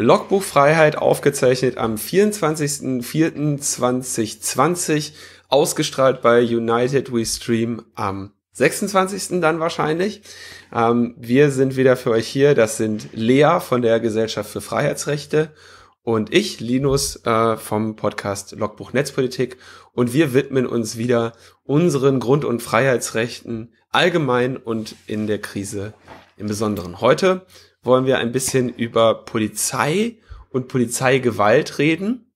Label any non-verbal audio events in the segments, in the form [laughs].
Logbuch Freiheit aufgezeichnet am 24.04.2020, ausgestrahlt bei United We Stream am 26. dann wahrscheinlich. Ähm, wir sind wieder für euch hier. Das sind Lea von der Gesellschaft für Freiheitsrechte und ich, Linus, äh, vom Podcast Logbuch Netzpolitik. Und wir widmen uns wieder unseren Grund- und Freiheitsrechten allgemein und in der Krise im Besonderen. Heute wollen wir ein bisschen über Polizei und Polizeigewalt reden.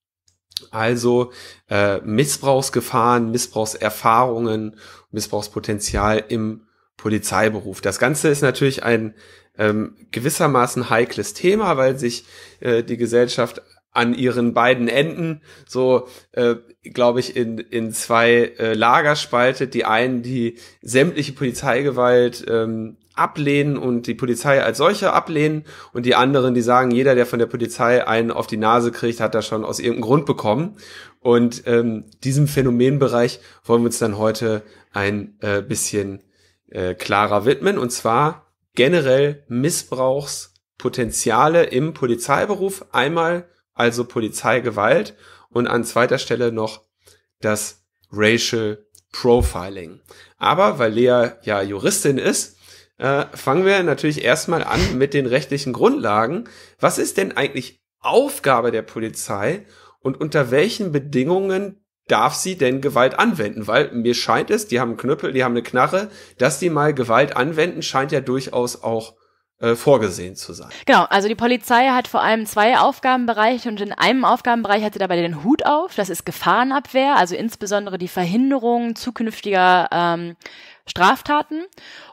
Also äh, Missbrauchsgefahren, Missbrauchserfahrungen, Missbrauchspotenzial im Polizeiberuf. Das Ganze ist natürlich ein ähm, gewissermaßen heikles Thema, weil sich äh, die Gesellschaft an ihren beiden Enden so, äh, glaube ich, in, in zwei äh, Lager spaltet. Die einen, die sämtliche Polizeigewalt ähm, ablehnen und die Polizei als solche ablehnen und die anderen, die sagen, jeder, der von der Polizei einen auf die Nase kriegt, hat das schon aus irgendeinem Grund bekommen. Und ähm, diesem Phänomenbereich wollen wir uns dann heute ein äh, bisschen äh, klarer widmen und zwar generell Missbrauchspotenziale im Polizeiberuf. Einmal also Polizeigewalt und an zweiter Stelle noch das Racial Profiling. Aber weil Lea ja Juristin ist, äh, fangen wir natürlich erstmal an mit den rechtlichen Grundlagen. Was ist denn eigentlich Aufgabe der Polizei und unter welchen Bedingungen darf sie denn Gewalt anwenden? Weil mir scheint es, die haben einen Knüppel, die haben eine Knarre, dass die mal Gewalt anwenden, scheint ja durchaus auch äh, vorgesehen zu sein. Genau, also die Polizei hat vor allem zwei Aufgabenbereiche und in einem Aufgabenbereich hat sie dabei den Hut auf, das ist Gefahrenabwehr, also insbesondere die Verhinderung zukünftiger ähm, Straftaten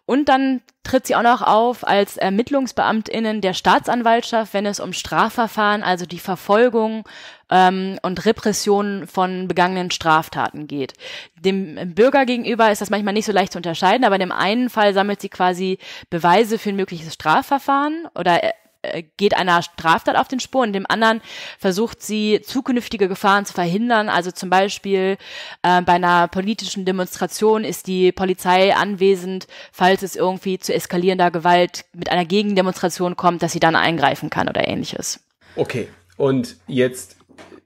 und dann tritt sie auch noch auf als Ermittlungsbeamtinnen der Staatsanwaltschaft, wenn es um Strafverfahren, also die Verfolgung ähm, und Repression von begangenen Straftaten geht. Dem Bürger gegenüber ist das manchmal nicht so leicht zu unterscheiden, aber in dem einen Fall sammelt sie quasi Beweise für ein mögliches Strafverfahren oder äh, äh, geht einer Straftat auf den Spur und dem anderen versucht sie zukünftige Gefahren zu verhindern. Also zum Beispiel äh, bei einer politischen Demonstration ist die Polizei anwesend, falls es irgendwie zu eskalierender Gewalt mit einer Gegendemonstration kommt, dass sie dann eingreifen kann oder ähnliches. Okay, und jetzt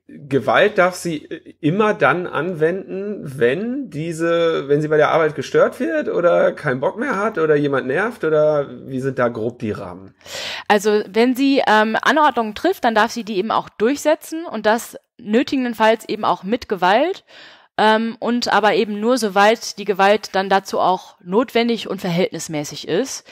Gewalt darf sie äh, immer dann anwenden, wenn diese, wenn sie bei der Arbeit gestört wird oder keinen Bock mehr hat oder jemand nervt oder wie sind da grob die Rahmen? Also wenn sie ähm, Anordnungen trifft, dann darf sie die eben auch durchsetzen und das nötigenfalls eben auch mit Gewalt ähm, und aber eben nur soweit die Gewalt dann dazu auch notwendig und verhältnismäßig ist.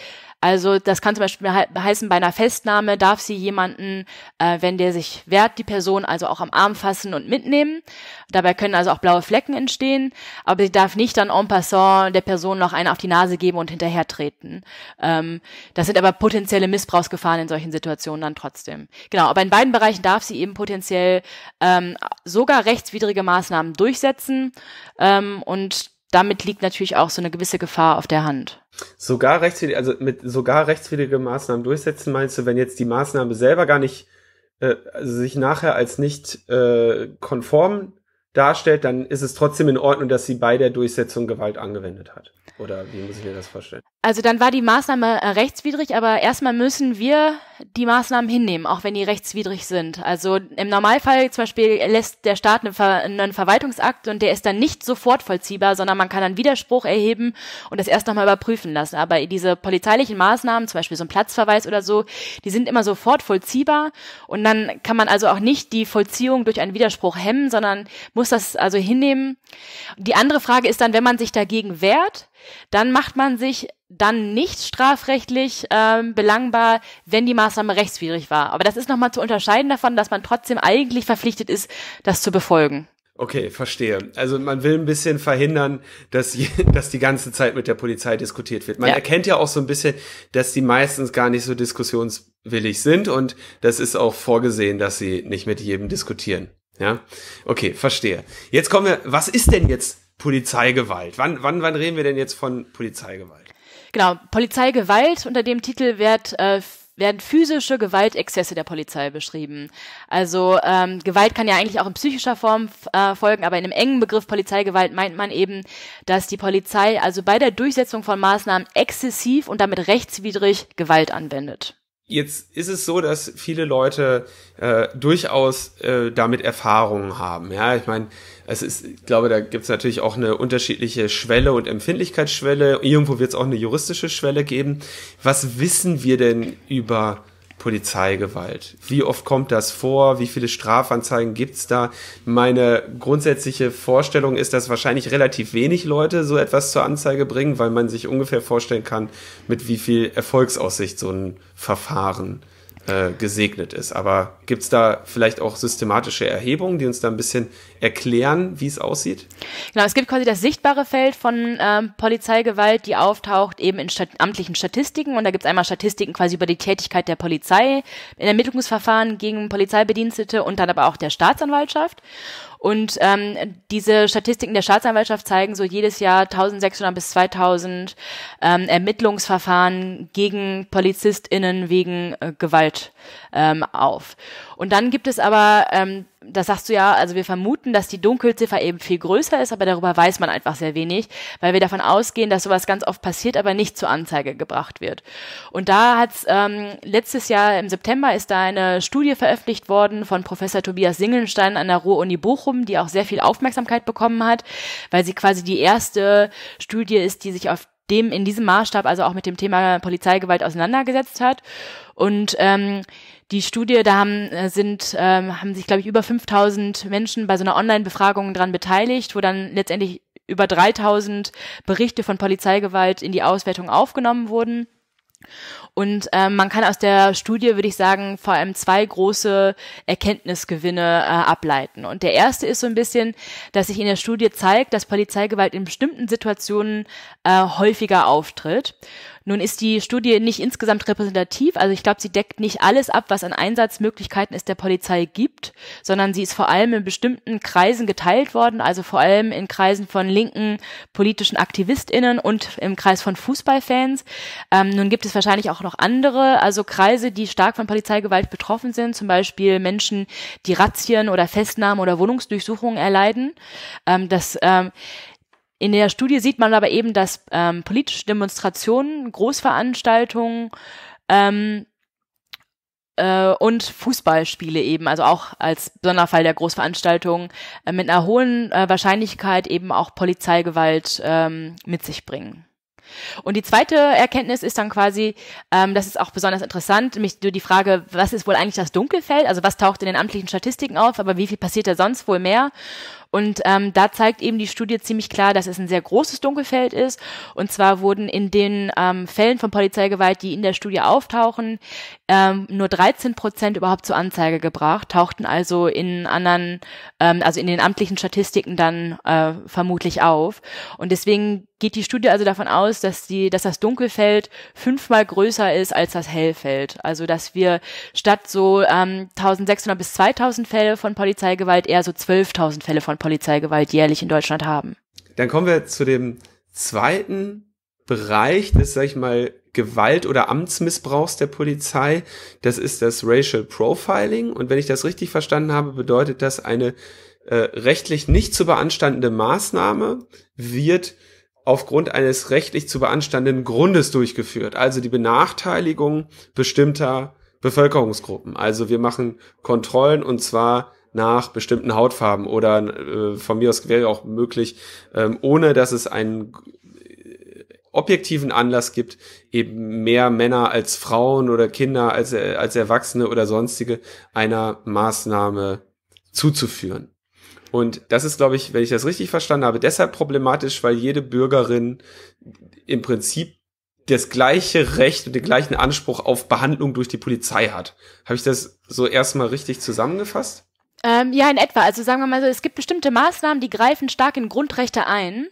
Also das kann zum Beispiel heißen, bei einer Festnahme darf sie jemanden, äh, wenn der sich wehrt, die Person also auch am Arm fassen und mitnehmen. Dabei können also auch blaue Flecken entstehen, aber sie darf nicht dann en passant der Person noch einen auf die Nase geben und hinterher treten. Ähm, das sind aber potenzielle Missbrauchsgefahren in solchen Situationen dann trotzdem. Genau, aber in beiden Bereichen darf sie eben potenziell ähm, sogar rechtswidrige Maßnahmen durchsetzen ähm, und damit liegt natürlich auch so eine gewisse Gefahr auf der Hand. Sogar rechtswidrige, also mit sogar rechtswidrige Maßnahmen durchsetzen, meinst du, wenn jetzt die Maßnahme selber gar nicht, äh, also sich nachher als nicht äh, konform darstellt, dann ist es trotzdem in Ordnung, dass sie bei der Durchsetzung Gewalt angewendet hat. Oder wie muss ich mir das vorstellen? Also dann war die Maßnahme äh, rechtswidrig, aber erstmal müssen wir die Maßnahmen hinnehmen, auch wenn die rechtswidrig sind. Also im Normalfall zum Beispiel lässt der Staat einen, Ver einen Verwaltungsakt und der ist dann nicht sofort vollziehbar, sondern man kann dann Widerspruch erheben und das erst nochmal überprüfen lassen. Aber diese polizeilichen Maßnahmen, zum Beispiel so ein Platzverweis oder so, die sind immer sofort vollziehbar und dann kann man also auch nicht die Vollziehung durch einen Widerspruch hemmen, sondern muss das also hinnehmen. Die andere Frage ist dann, wenn man sich dagegen wehrt, dann macht man sich dann nicht strafrechtlich ähm, belangbar, wenn die Maßnahme rechtswidrig war. Aber das ist nochmal zu unterscheiden davon, dass man trotzdem eigentlich verpflichtet ist, das zu befolgen. Okay, verstehe. Also man will ein bisschen verhindern, dass, je, [laughs] dass die ganze Zeit mit der Polizei diskutiert wird. Man ja. erkennt ja auch so ein bisschen, dass die meistens gar nicht so diskussionswillig sind und das ist auch vorgesehen, dass sie nicht mit jedem diskutieren. Ja, okay, verstehe. Jetzt kommen wir, was ist denn jetzt Polizeigewalt. Wann, wann, wann reden wir denn jetzt von Polizeigewalt? Genau, Polizeigewalt unter dem Titel wird äh, werden physische Gewaltexzesse der Polizei beschrieben. Also ähm, Gewalt kann ja eigentlich auch in psychischer Form äh, folgen, aber in dem engen Begriff Polizeigewalt meint man eben, dass die Polizei also bei der Durchsetzung von Maßnahmen exzessiv und damit rechtswidrig Gewalt anwendet. Jetzt ist es so, dass viele Leute äh, durchaus äh, damit Erfahrungen haben. Ja, ich meine, es ist, ich glaube, da gibt es natürlich auch eine unterschiedliche Schwelle und Empfindlichkeitsschwelle. Irgendwo wird es auch eine juristische Schwelle geben. Was wissen wir denn über Polizeigewalt. Wie oft kommt das vor? Wie viele Strafanzeigen gibt's da? Meine grundsätzliche Vorstellung ist, dass wahrscheinlich relativ wenig Leute so etwas zur Anzeige bringen, weil man sich ungefähr vorstellen kann, mit wie viel Erfolgsaussicht so ein Verfahren äh, gesegnet ist. Aber gibt es da vielleicht auch systematische Erhebungen, die uns da ein bisschen erklären, wie es aussieht? Genau, es gibt quasi das sichtbare Feld von ähm, Polizeigewalt, die auftaucht eben in stat amtlichen Statistiken. Und da gibt es einmal Statistiken quasi über die Tätigkeit der Polizei in Ermittlungsverfahren gegen Polizeibedienstete und dann aber auch der Staatsanwaltschaft. Und ähm, diese Statistiken der Staatsanwaltschaft zeigen so jedes Jahr 1600 bis 2000 ähm, Ermittlungsverfahren gegen PolizistInnen wegen äh, Gewalt ähm, auf. Und dann gibt es aber, ähm, das sagst du ja, also wir vermuten, dass die Dunkelziffer eben viel größer ist, aber darüber weiß man einfach sehr wenig, weil wir davon ausgehen, dass sowas ganz oft passiert, aber nicht zur Anzeige gebracht wird. Und da hat's ähm, letztes Jahr im September ist da eine Studie veröffentlicht worden von Professor Tobias Singelstein an der Ruhr-Uni Bochum, die auch sehr viel Aufmerksamkeit bekommen hat, weil sie quasi die erste Studie ist, die sich auf dem in diesem Maßstab also auch mit dem Thema Polizeigewalt auseinandergesetzt hat. Und ähm, die Studie, da haben, äh, sind, ähm, haben sich, glaube ich, über 5000 Menschen bei so einer Online-Befragung dran beteiligt, wo dann letztendlich über 3000 Berichte von Polizeigewalt in die Auswertung aufgenommen wurden. Und ähm, man kann aus der Studie, würde ich sagen, vor allem zwei große Erkenntnisgewinne äh, ableiten. Und der erste ist so ein bisschen, dass sich in der Studie zeigt, dass Polizeigewalt in bestimmten Situationen äh, häufiger auftritt. Nun ist die Studie nicht insgesamt repräsentativ, also ich glaube, sie deckt nicht alles ab, was an Einsatzmöglichkeiten es der Polizei gibt, sondern sie ist vor allem in bestimmten Kreisen geteilt worden, also vor allem in Kreisen von linken politischen AktivistInnen und im Kreis von Fußballfans. Ähm, nun gibt es wahrscheinlich auch noch andere, also Kreise, die stark von Polizeigewalt betroffen sind, zum Beispiel Menschen, die Razzien oder Festnahmen oder Wohnungsdurchsuchungen erleiden. Ähm, das ähm, in der Studie sieht man aber eben, dass ähm, politische Demonstrationen, Großveranstaltungen ähm, äh, und Fußballspiele eben, also auch als Sonderfall der Großveranstaltungen, äh, mit einer hohen äh, Wahrscheinlichkeit eben auch Polizeigewalt ähm, mit sich bringen. Und die zweite Erkenntnis ist dann quasi, ähm, das ist auch besonders interessant, nämlich die Frage, was ist wohl eigentlich das Dunkelfeld? Also was taucht in den amtlichen Statistiken auf, aber wie viel passiert da sonst wohl mehr? Und ähm, da zeigt eben die Studie ziemlich klar, dass es ein sehr großes Dunkelfeld ist. Und zwar wurden in den ähm, Fällen von Polizeigewalt, die in der Studie auftauchen, ähm, nur 13 Prozent überhaupt zur Anzeige gebracht, tauchten also in anderen, ähm, also in den amtlichen Statistiken dann äh, vermutlich auf. Und deswegen geht die Studie also davon aus, dass die, dass das Dunkelfeld fünfmal größer ist als das Hellfeld. Also dass wir statt so ähm, 1600 bis 2000 Fälle von Polizeigewalt eher so 12.000 Fälle von Polizeigewalt jährlich in Deutschland haben. Dann kommen wir zu dem zweiten Bereich des, sag ich mal, Gewalt oder Amtsmissbrauchs der Polizei. Das ist das Racial Profiling. Und wenn ich das richtig verstanden habe, bedeutet das eine äh, rechtlich nicht zu beanstandende Maßnahme wird aufgrund eines rechtlich zu beanstandenden Grundes durchgeführt. Also die Benachteiligung bestimmter Bevölkerungsgruppen. Also wir machen Kontrollen und zwar nach bestimmten Hautfarben oder äh, von mir aus wäre auch möglich, ähm, ohne dass es einen äh, objektiven Anlass gibt, eben mehr Männer als Frauen oder Kinder als, äh, als Erwachsene oder sonstige einer Maßnahme zuzuführen. Und das ist, glaube ich, wenn ich das richtig verstanden habe, deshalb problematisch, weil jede Bürgerin im Prinzip das gleiche Recht und den gleichen Anspruch auf Behandlung durch die Polizei hat. Habe ich das so erstmal richtig zusammengefasst? Ähm, ja, in etwa. Also sagen wir mal so, es gibt bestimmte Maßnahmen, die greifen stark in Grundrechte ein.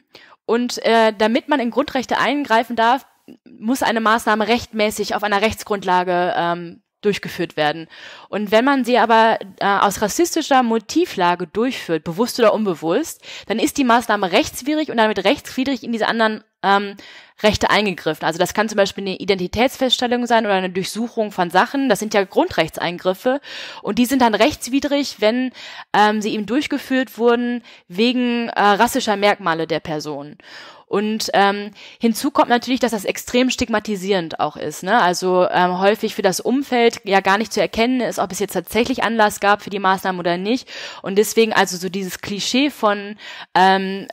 Und äh, damit man in Grundrechte eingreifen darf, muss eine Maßnahme rechtmäßig auf einer Rechtsgrundlage ähm, durchgeführt werden. Und wenn man sie aber äh, aus rassistischer Motivlage durchführt, bewusst oder unbewusst, dann ist die Maßnahme rechtswidrig und damit rechtswidrig in diese anderen ähm, Rechte eingegriffen. Also das kann zum Beispiel eine Identitätsfeststellung sein oder eine Durchsuchung von Sachen. Das sind ja Grundrechtseingriffe und die sind dann rechtswidrig, wenn ähm, sie eben durchgeführt wurden wegen äh, rassischer Merkmale der Person. Und ähm, hinzu kommt natürlich, dass das extrem stigmatisierend auch ist. Ne? Also ähm, häufig für das Umfeld ja gar nicht zu erkennen ist, ob es jetzt tatsächlich Anlass gab für die Maßnahmen oder nicht. Und deswegen also so dieses Klischee von ähm,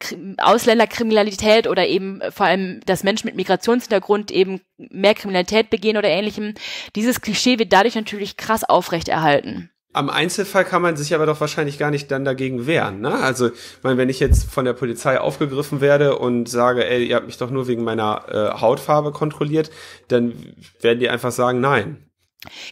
äh, Ausländerkriminalität oder eben vor allem ähm, dass Menschen mit Migrationshintergrund eben mehr Kriminalität begehen oder ähnlichem. Dieses Klischee wird dadurch natürlich krass aufrechterhalten. Am Einzelfall kann man sich aber doch wahrscheinlich gar nicht dann dagegen wehren. Ne? Also, ich meine, wenn ich jetzt von der Polizei aufgegriffen werde und sage, ey, ihr habt mich doch nur wegen meiner äh, Hautfarbe kontrolliert, dann werden die einfach sagen, nein.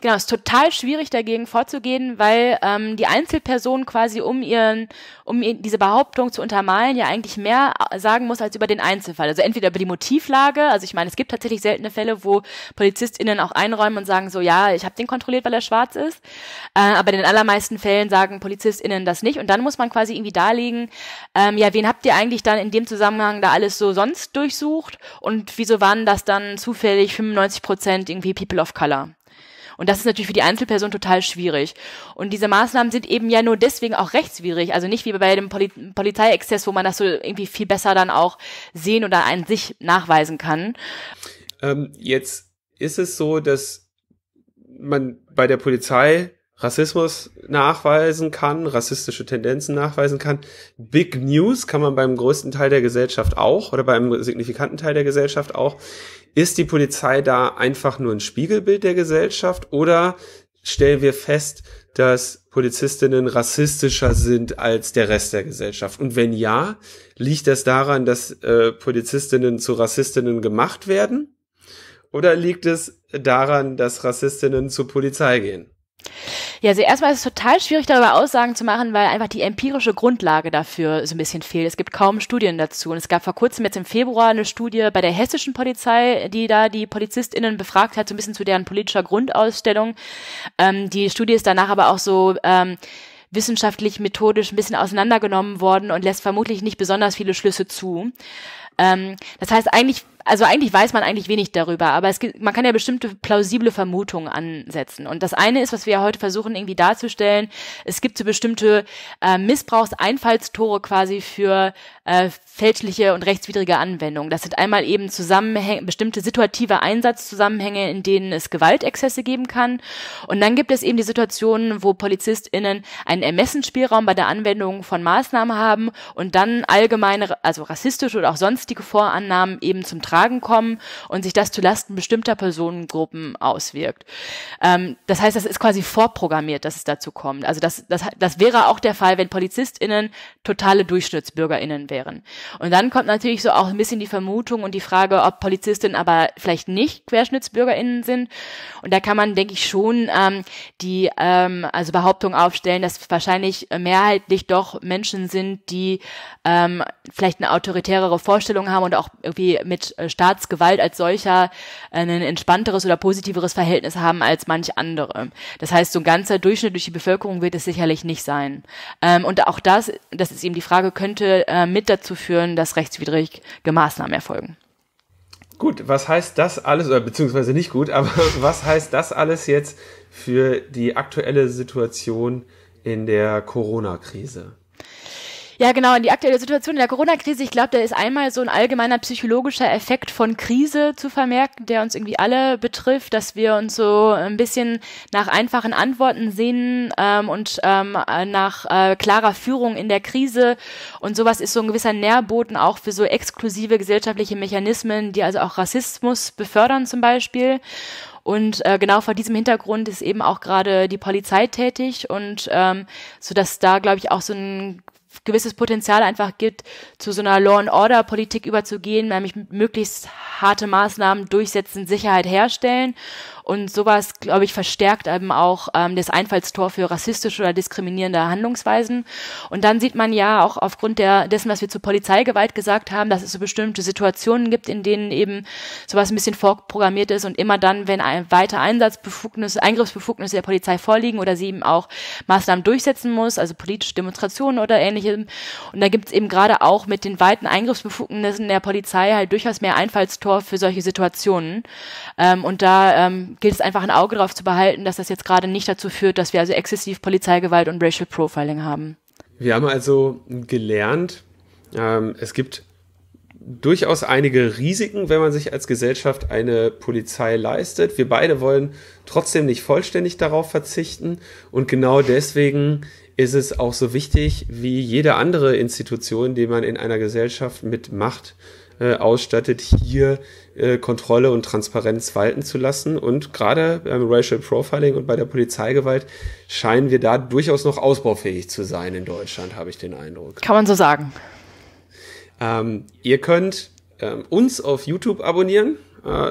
Genau, ist total schwierig dagegen vorzugehen, weil ähm, die Einzelperson quasi um ihren, um diese Behauptung zu untermalen, ja eigentlich mehr äh, sagen muss als über den Einzelfall. Also entweder über die Motivlage, also ich meine, es gibt tatsächlich seltene Fälle, wo PolizistInnen auch einräumen und sagen so, ja, ich habe den kontrolliert, weil er schwarz ist. Äh, aber in den allermeisten Fällen sagen PolizistInnen das nicht. Und dann muss man quasi irgendwie darlegen, ähm, ja, wen habt ihr eigentlich dann in dem Zusammenhang da alles so sonst durchsucht und wieso waren das dann zufällig 95 Prozent irgendwie People of Color? Und das ist natürlich für die Einzelperson total schwierig. Und diese Maßnahmen sind eben ja nur deswegen auch rechtswidrig. Also nicht wie bei dem Poli Polizeiexzess, wo man das so irgendwie viel besser dann auch sehen oder an sich nachweisen kann. Ähm, jetzt ist es so, dass man bei der Polizei Rassismus nachweisen kann, rassistische Tendenzen nachweisen kann. Big News kann man beim größten Teil der Gesellschaft auch oder beim signifikanten Teil der Gesellschaft auch. Ist die Polizei da einfach nur ein Spiegelbild der Gesellschaft oder stellen wir fest, dass Polizistinnen rassistischer sind als der Rest der Gesellschaft? Und wenn ja, liegt das daran, dass äh, Polizistinnen zu Rassistinnen gemacht werden? Oder liegt es daran, dass Rassistinnen zur Polizei gehen? Ja, also erstmal ist es total schwierig, darüber Aussagen zu machen, weil einfach die empirische Grundlage dafür so ein bisschen fehlt. Es gibt kaum Studien dazu. Und es gab vor kurzem jetzt im Februar eine Studie bei der hessischen Polizei, die da die PolizistInnen befragt hat, so ein bisschen zu deren politischer Grundausstellung. Ähm, die Studie ist danach aber auch so, ähm, wissenschaftlich, methodisch ein bisschen auseinandergenommen worden und lässt vermutlich nicht besonders viele Schlüsse zu. Ähm, das heißt, eigentlich also eigentlich weiß man eigentlich wenig darüber, aber es gibt, man kann ja bestimmte plausible Vermutungen ansetzen. Und das eine ist, was wir ja heute versuchen irgendwie darzustellen, es gibt so bestimmte äh, Missbrauchseinfallstore quasi für äh, fälschliche und rechtswidrige Anwendungen. Das sind einmal eben Zusammenhänge, bestimmte situative Einsatzzusammenhänge, in denen es Gewaltexzesse geben kann. Und dann gibt es eben die Situationen, wo PolizistInnen einen Ermessensspielraum bei der Anwendung von Maßnahmen haben und dann allgemeine, also rassistische oder auch sonstige Vorannahmen eben zum Tragen kommen und sich das zu bestimmter Personengruppen auswirkt. Ähm, das heißt, das ist quasi vorprogrammiert, dass es dazu kommt. Also das, das, das wäre auch der Fall, wenn PolizistInnen totale DurchschnittsbürgerInnen wären. Und dann kommt natürlich so auch ein bisschen die Vermutung und die Frage, ob PolizistInnen aber vielleicht nicht QuerschnittsbürgerInnen sind. Und da kann man, denke ich, schon ähm, die ähm, also Behauptung aufstellen, dass wahrscheinlich mehrheitlich doch Menschen sind, die ähm, vielleicht eine autoritärere Vorstellung haben und auch irgendwie mit äh, Staatsgewalt als solcher äh, ein entspannteres oder positiveres Verhältnis haben als manch andere. Das heißt, so ein ganzer Durchschnitt durch die Bevölkerung wird es sicherlich nicht sein. Ähm, und auch das, das ist eben die Frage, könnte äh, mit dazu führen, dass rechtswidrige Maßnahmen erfolgen. Gut, was heißt das alles, oder beziehungsweise nicht gut, [laughs] aber was heißt das alles jetzt für die aktuelle Situation in der Corona-Krise? Ja, genau. In die aktuelle Situation in der Corona-Krise, ich glaube, da ist einmal so ein allgemeiner psychologischer Effekt von Krise zu vermerken, der uns irgendwie alle betrifft, dass wir uns so ein bisschen nach einfachen Antworten sehen ähm, und ähm, nach äh, klarer Führung in der Krise. Und sowas ist so ein gewisser Nährboden auch für so exklusive gesellschaftliche Mechanismen, die also auch Rassismus befördern zum Beispiel. Und äh, genau vor diesem Hintergrund ist eben auch gerade die Polizei tätig und ähm, so dass da glaube ich auch so ein gewisses Potenzial einfach gibt, zu so einer Law-and-Order-Politik überzugehen, nämlich möglichst harte Maßnahmen durchsetzen, Sicherheit herstellen und sowas, glaube ich, verstärkt eben auch ähm, das Einfallstor für rassistische oder diskriminierende Handlungsweisen. Und dann sieht man ja auch aufgrund der, dessen, was wir zur Polizeigewalt gesagt haben, dass es so bestimmte Situationen gibt, in denen eben sowas ein bisschen vorprogrammiert ist und immer dann, wenn ein, weiter Einsatzbefugnisse, Eingriffsbefugnisse der Polizei vorliegen oder sie eben auch Maßnahmen durchsetzen muss, also politische Demonstrationen oder ähnlichem. Und da gibt es eben gerade auch mit den weiten Eingriffsbefugnissen der Polizei halt durchaus mehr Einfallstor für solche Situationen. Ähm, und da ähm, gilt es einfach ein Auge darauf zu behalten, dass das jetzt gerade nicht dazu führt, dass wir also exzessiv Polizeigewalt und Racial Profiling haben. Wir haben also gelernt, ähm, es gibt durchaus einige Risiken, wenn man sich als Gesellschaft eine Polizei leistet. Wir beide wollen trotzdem nicht vollständig darauf verzichten und genau deswegen ist es auch so wichtig wie jede andere Institution, die man in einer Gesellschaft mit Macht äh, ausstattet, hier äh, Kontrolle und Transparenz walten zu lassen. Und gerade beim Racial Profiling und bei der Polizeigewalt scheinen wir da durchaus noch ausbaufähig zu sein in Deutschland, habe ich den Eindruck. Kann man so sagen. Ähm, ihr könnt ähm, uns auf YouTube abonnieren. Äh,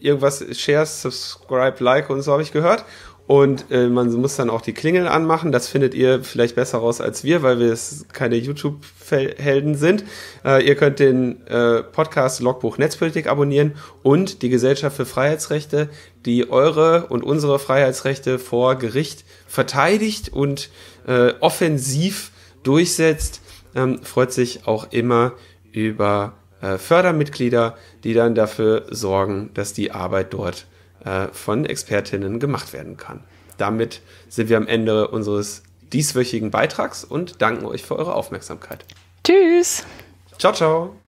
irgendwas, Share, Subscribe, Like und so habe ich gehört. Und äh, man muss dann auch die Klingel anmachen. Das findet ihr vielleicht besser raus als wir, weil wir es keine YouTube-Helden sind. Äh, ihr könnt den äh, Podcast Logbuch Netzpolitik abonnieren und die Gesellschaft für Freiheitsrechte, die eure und unsere Freiheitsrechte vor Gericht verteidigt und äh, offensiv durchsetzt, ähm, freut sich auch immer über äh, Fördermitglieder, die dann dafür sorgen, dass die Arbeit dort äh, von Expertinnen gemacht werden kann. Damit sind wir am Ende unseres dieswöchigen Beitrags und danken euch für eure Aufmerksamkeit. Tschüss. Ciao, ciao.